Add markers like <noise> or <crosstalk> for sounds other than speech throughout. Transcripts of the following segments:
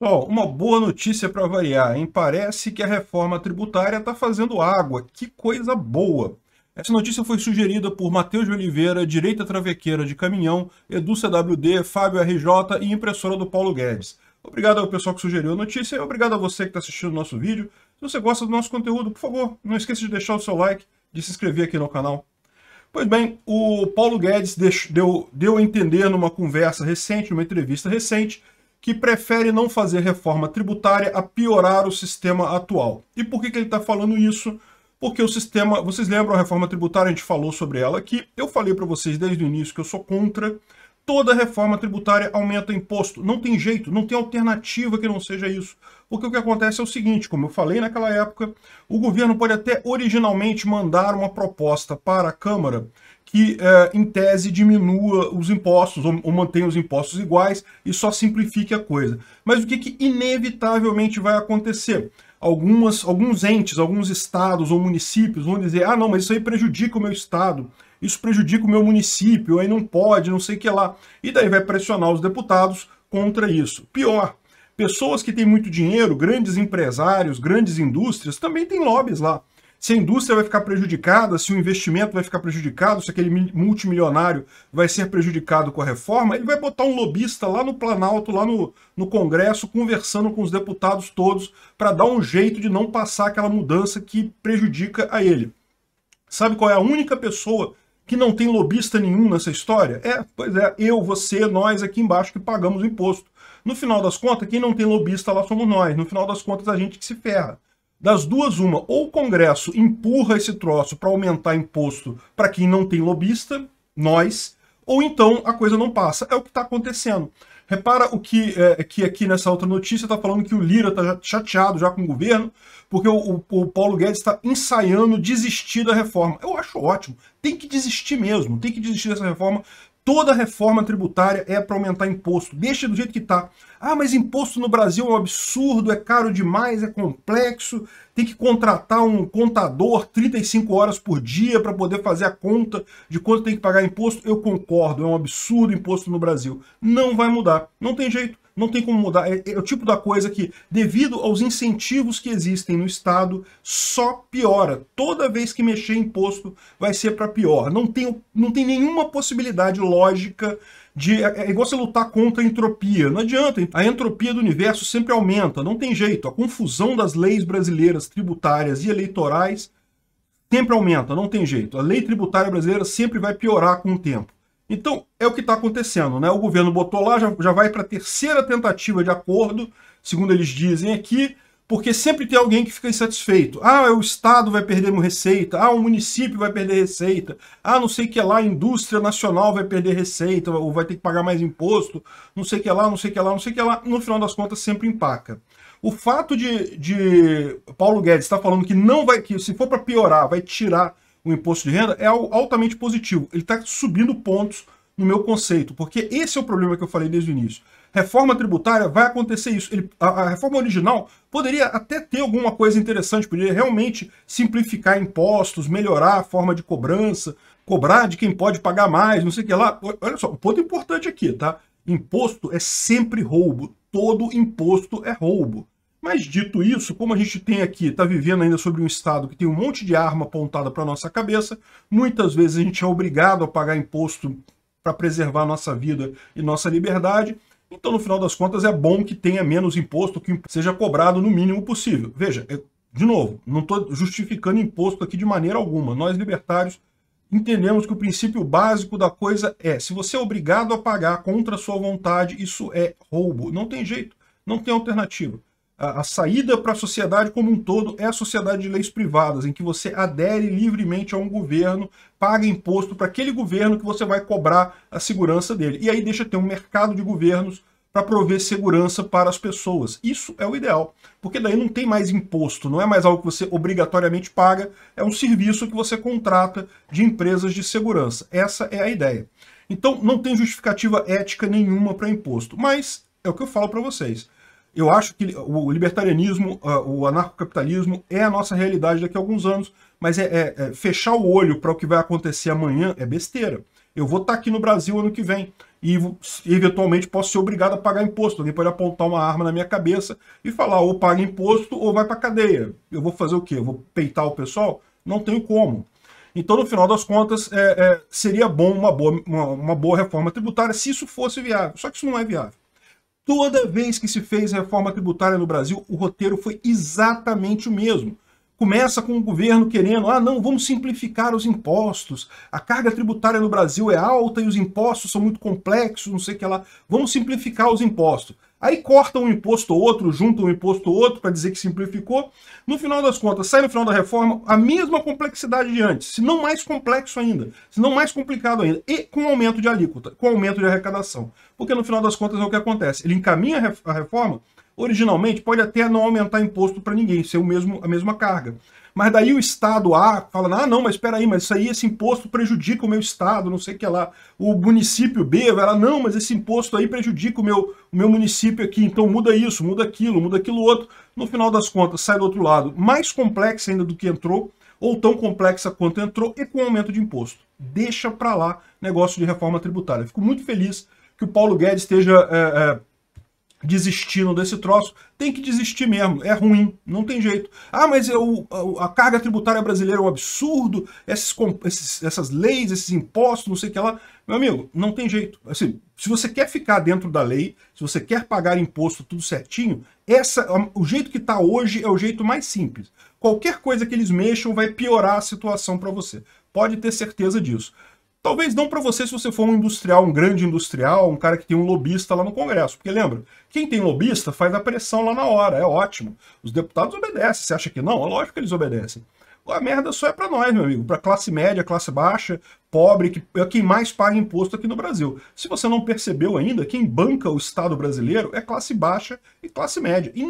Pessoal, uma boa notícia para variar, hein? Parece que a reforma tributária está fazendo água. Que coisa boa! Essa notícia foi sugerida por Matheus de Oliveira, Direita Travequeira de Caminhão, Edu CWD, Fábio RJ e impressora do Paulo Guedes. Obrigado ao pessoal que sugeriu a notícia e obrigado a você que está assistindo o nosso vídeo. Se você gosta do nosso conteúdo, por favor, não esqueça de deixar o seu like, de se inscrever aqui no canal. Pois bem, o Paulo Guedes deu, deu a entender numa conversa recente, numa entrevista recente, que prefere não fazer reforma tributária a piorar o sistema atual. E por que, que ele está falando isso? Porque o sistema, vocês lembram a reforma tributária, a gente falou sobre ela aqui, eu falei para vocês desde o início que eu sou contra, toda reforma tributária aumenta imposto, não tem jeito, não tem alternativa que não seja isso. Porque o que acontece é o seguinte, como eu falei naquela época, o governo pode até originalmente mandar uma proposta para a Câmara que, é, em tese, diminua os impostos ou, ou mantenha os impostos iguais e só simplifique a coisa. Mas o que, que inevitavelmente vai acontecer? Algumas, alguns entes, alguns estados ou municípios vão dizer: ah, não, mas isso aí prejudica o meu estado, isso prejudica o meu município, aí não pode, não sei o que lá. E daí vai pressionar os deputados contra isso. Pior, pessoas que têm muito dinheiro, grandes empresários, grandes indústrias, também têm lobbies lá se a indústria vai ficar prejudicada, se o investimento vai ficar prejudicado, se aquele multimilionário vai ser prejudicado com a reforma, ele vai botar um lobista lá no Planalto, lá no, no Congresso, conversando com os deputados todos para dar um jeito de não passar aquela mudança que prejudica a ele. Sabe qual é a única pessoa que não tem lobista nenhum nessa história? É, pois é, eu, você, nós aqui embaixo que pagamos o imposto. No final das contas, quem não tem lobista lá somos nós. No final das contas, a gente que se ferra. Das duas, uma, ou o Congresso empurra esse troço para aumentar imposto para quem não tem lobista, nós, ou então a coisa não passa. É o que está acontecendo. Repara o que, é, que aqui nessa outra notícia está falando que o Lira está chateado já com o governo, porque o, o, o Paulo Guedes está ensaiando desistir da reforma. Eu acho ótimo. Tem que desistir mesmo, tem que desistir dessa reforma, Toda reforma tributária é para aumentar imposto. Deixa do jeito que está. Ah, mas imposto no Brasil é um absurdo, é caro demais, é complexo, tem que contratar um contador 35 horas por dia para poder fazer a conta de quanto tem que pagar imposto. Eu concordo, é um absurdo imposto no Brasil. Não vai mudar, não tem jeito não tem como mudar. É, é o tipo da coisa que, devido aos incentivos que existem no Estado, só piora. Toda vez que mexer imposto vai ser para pior. Não tem, não tem nenhuma possibilidade lógica de, é, é igual você lutar contra a entropia. Não adianta, a entropia do universo sempre aumenta, não tem jeito. A confusão das leis brasileiras, tributárias e eleitorais sempre aumenta, não tem jeito. A lei tributária brasileira sempre vai piorar com o tempo. Então, é o que está acontecendo. Né? O governo botou lá, já, já vai para a terceira tentativa de acordo, segundo eles dizem aqui, porque sempre tem alguém que fica insatisfeito. Ah, o Estado vai perder receita, ah, o município vai perder receita, ah, não sei o que lá, a indústria nacional vai perder receita, ou vai ter que pagar mais imposto, não sei o que lá, não sei o que lá, não sei o que lá. No final das contas, sempre empaca. O fato de, de Paulo Guedes estar tá falando que não vai, que se for para piorar, vai tirar o imposto de renda é altamente positivo. Ele está subindo pontos no meu conceito, porque esse é o problema que eu falei desde o início. Reforma tributária vai acontecer isso. Ele, a, a, reforma original poderia até ter alguma coisa interessante, poderia realmente simplificar impostos, melhorar a forma de cobrança, cobrar de quem pode pagar mais, não sei o que lá. Olha só, um ponto importante aqui, tá? Imposto é sempre roubo. Todo imposto é roubo. Mas dito isso, como a gente tem aqui, está vivendo ainda sobre um Estado que tem um monte de arma apontada para nossa cabeça, muitas vezes a gente é obrigado a pagar imposto para preservar nossa vida e nossa liberdade. Então, no final das contas, é bom que tenha menos imposto, que seja cobrado no mínimo possível. Veja, de novo, não estou justificando imposto aqui de maneira alguma. Nós, libertários, entendemos que o princípio básico da coisa é se você é obrigado a pagar contra a sua vontade, isso é roubo. Não tem jeito, não tem alternativa a, saída para a sociedade como um todo é a sociedade de leis privadas, em que você adere livremente a um governo, paga imposto para aquele governo que você vai cobrar a segurança dele. E aí deixa ter um mercado de governos para prover segurança para as pessoas. Isso é o ideal, porque daí não tem mais imposto, não é mais algo que você obrigatoriamente paga, é um serviço que você contrata de empresas de segurança. Essa é a ideia. Então não tem justificativa ética nenhuma para imposto, mas é o que eu falo para vocês. Eu acho que o libertarianismo, o anarcocapitalismo é a nossa realidade daqui a alguns anos, mas é, é, é fechar o olho para o que vai acontecer amanhã é besteira. Eu vou estar aqui no Brasil ano que vem e eventualmente posso ser obrigado a pagar imposto. Alguém pode apontar uma arma na minha cabeça e falar ou paga imposto ou vai para cadeia. Eu vou fazer o quê? Eu vou peitar o pessoal? Não tenho como. Então, no final das contas, é, é, seria bom uma boa, uma, uma boa reforma tributária se isso fosse viável. Só que isso não é viável. Toda vez que se fez reforma tributária no Brasil, o roteiro foi exatamente o mesmo. Começa com o governo querendo, ah, não, vamos simplificar os impostos. A carga tributária no Brasil é alta e os impostos são muito complexos, não sei o que lá. Vamos simplificar os impostos. Aí corta um imposto ou outro, junta um imposto ou outro para dizer que simplificou. No final das contas, sai no final da reforma a mesma complexidade de antes, se não mais complexo ainda, se não mais complicado ainda, e com aumento de alíquota, com aumento de arrecadação. Porque no final das contas é o que acontece. Ele encaminha a reforma, originalmente pode até não aumentar imposto para ninguém, ser o mesmo, a mesma carga. Mas daí o Estado A fala, ah, não, mas espera aí, mas isso aí, esse imposto prejudica o meu Estado, não sei o que lá. O município B vai lá, não, mas esse imposto aí prejudica o meu, o meu município aqui, então muda isso, muda aquilo, muda aquilo outro. No final das contas, sai do outro lado mais complexa ainda do que entrou, ou tão complexa quanto entrou, e com aumento de imposto. Deixa para lá negócio de reforma tributária. Fico muito feliz que o Paulo Guedes esteja... É, é, desistindo desse troço, tem que desistir mesmo, é ruim, não tem jeito. Ah, mas eu, a, a carga tributária brasileira é um absurdo, esses, esses, essas leis, esses impostos, não sei o que lá. Meu amigo, não tem jeito. Assim, se você quer ficar dentro da lei, se você quer pagar imposto tudo certinho, essa, o jeito que está hoje é o jeito mais simples. Qualquer coisa que eles mexam vai piorar a situação para você. Pode ter certeza disso. Talvez não para você se você for um industrial, um grande industrial, um cara que tem um lobista lá no Congresso. Porque lembra, quem tem lobista faz a pressão lá na hora, é ótimo. Os deputados obedecem. Você acha que não? É lógico que eles obedecem. A merda só é para nós, meu amigo, para classe média, classe baixa, pobre, que é quem mais paga imposto aqui no Brasil. Se você não percebeu ainda, quem banca o Estado brasileiro é classe baixa e classe média. E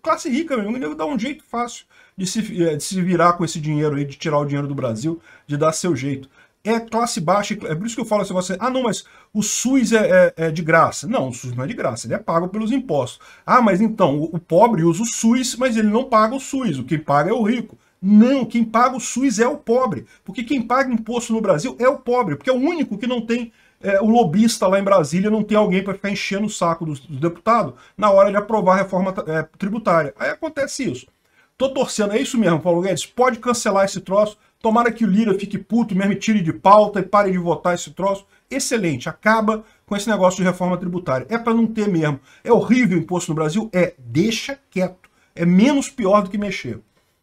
classe rica, meu amigo, dá um jeito fácil de se, eh, de se virar com esse dinheiro aí, de tirar o dinheiro do Brasil, de dar seu jeito é classe baixa. É por isso que eu falo assim você. assim, ah, não, mas o SUS é, é, é, de graça. Não, o SUS não é de graça, ele é pago pelos impostos. Ah, mas então, o, o, pobre usa o SUS, mas ele não paga o SUS, o que paga é o rico. Não, quem paga o SUS é o pobre, porque quem paga imposto no Brasil é o pobre, porque é o único que não tem é, o lobista lá em Brasília, não tem alguém para ficar enchendo o saco do, do, deputado na hora de aprovar a reforma é, tributária. Aí acontece isso. Tô torcendo, é isso mesmo, Paulo Guedes, pode cancelar esse troço, Tomara que o Lira fique puto mesmo e tire de pauta e pare de votar esse troço. Excelente, acaba com esse negócio de reforma tributária. É para não ter mesmo. É horrível o imposto no Brasil? É, deixa quieto. É menos pior do que mexer.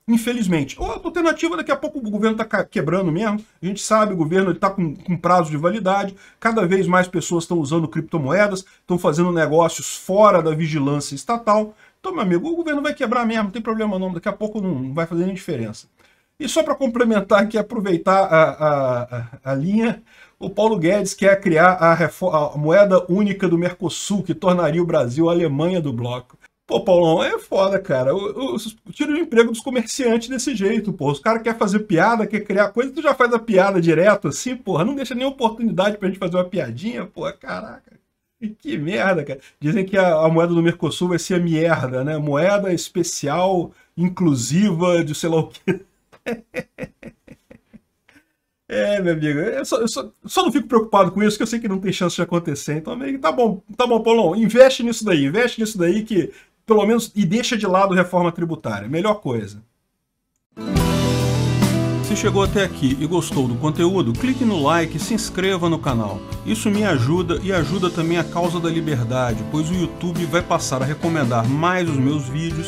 Infelizmente. Ou a alternativa, daqui a pouco o governo está quebrando mesmo. A gente sabe, o governo está com, com prazo de validade. Cada vez mais pessoas estão usando criptomoedas, estão fazendo negócios fora da vigilância estatal. Então, meu amigo, o governo vai quebrar mesmo, não tem problema não. Daqui a pouco não, não vai fazer nem diferença. E só para complementar aqui, aproveitar a, a, a, linha, o Paulo Guedes quer criar a, a, moeda única do Mercosul, que tornaria o Brasil a Alemanha do bloco. Pô, Paulão, é foda, cara. tira o emprego dos comerciantes desse jeito, pô. Os caras querem fazer piada, quer criar coisa, tu já faz a piada direto assim, porra. Não deixa nem oportunidade pra gente fazer uma piadinha, pô Caraca. Que merda, cara. Dizem que a, a, moeda do Mercosul vai ser a merda, né? Moeda especial, inclusiva, de sei lá o quê. <laughs> É, meu amigo, eu só, eu só, só, não fico preocupado com isso, que eu sei que não tem chance de acontecer. Então, amigo, tá bom, tá bom, Paulão, investe nisso daí, investe nisso daí que, pelo menos, e deixa de lado reforma tributária, melhor coisa. Se chegou até aqui e gostou do conteúdo, clique no like e se inscreva no canal. Isso me ajuda e ajuda também a causa da liberdade, pois o YouTube vai passar a recomendar mais os meus vídeos